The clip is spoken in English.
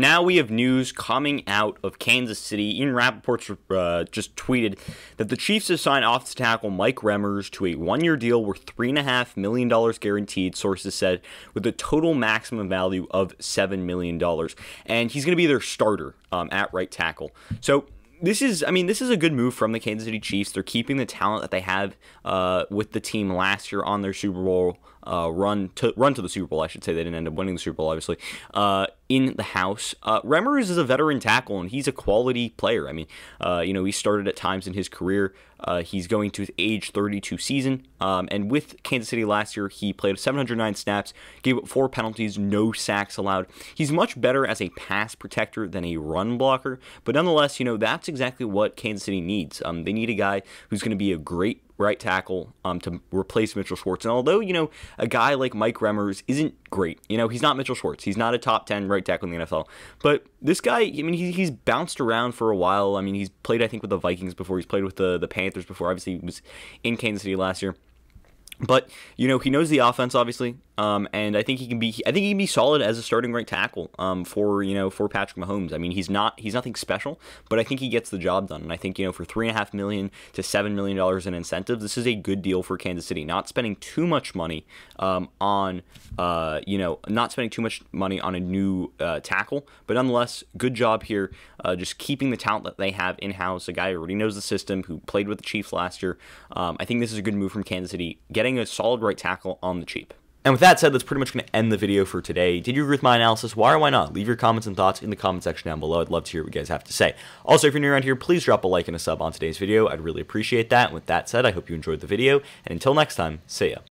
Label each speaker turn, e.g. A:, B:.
A: Now we have news coming out of Kansas City. Ian Rappaport's uh, just tweeted that the Chiefs have signed offensive tackle Mike Remmers to a one-year deal worth $3.5 million guaranteed, sources said, with a total maximum value of $7 million. And he's going to be their starter um, at right tackle. So this is I mean this is a good move from the Kansas City Chiefs. They're keeping the talent that they have uh, with the team last year on their Super Bowl uh, run to run to the Super Bowl. I should say they didn't end up winning the Super Bowl, obviously. Uh, in the house, uh, Remmers is a veteran tackle and he's a quality player. I mean, uh, you know, he started at times in his career. Uh, he's going to his age 32 season, um, and with Kansas City last year, he played 709 snaps, gave up four penalties, no sacks allowed. He's much better as a pass protector than a run blocker, but nonetheless, you know, that's exactly what Kansas City needs. Um, they need a guy who's going to be a great right tackle um, to replace Mitchell Schwartz. And although, you know, a guy like Mike Remmers isn't great, you know, he's not Mitchell Schwartz. He's not a top 10 right tackle in the NFL. But this guy, I mean, he, he's bounced around for a while. I mean, he's played, I think, with the Vikings before. He's played with the, the Panthers before. Obviously, he was in Kansas City last year. But, you know, he knows the offense, obviously. Um, and I think he can be. I think he can be solid as a starting right tackle um, for you know for Patrick Mahomes. I mean, he's not he's nothing special, but I think he gets the job done. And I think you know for three and a half million to seven million dollars in incentives, this is a good deal for Kansas City. Not spending too much money um, on uh, you know not spending too much money on a new uh, tackle, but nonetheless, good job here. Uh, just keeping the talent that they have in house. A guy who already knows the system, who played with the Chiefs last year. Um, I think this is a good move from Kansas City, getting a solid right tackle on the cheap. And with that said, that's pretty much going to end the video for today. Did you agree with my analysis? Why or why not? Leave your comments and thoughts in the comment section down below. I'd love to hear what you guys have to say. Also, if you're new around here, please drop a like and a sub on today's video. I'd really appreciate that. And with that said, I hope you enjoyed the video. And until next time, see ya.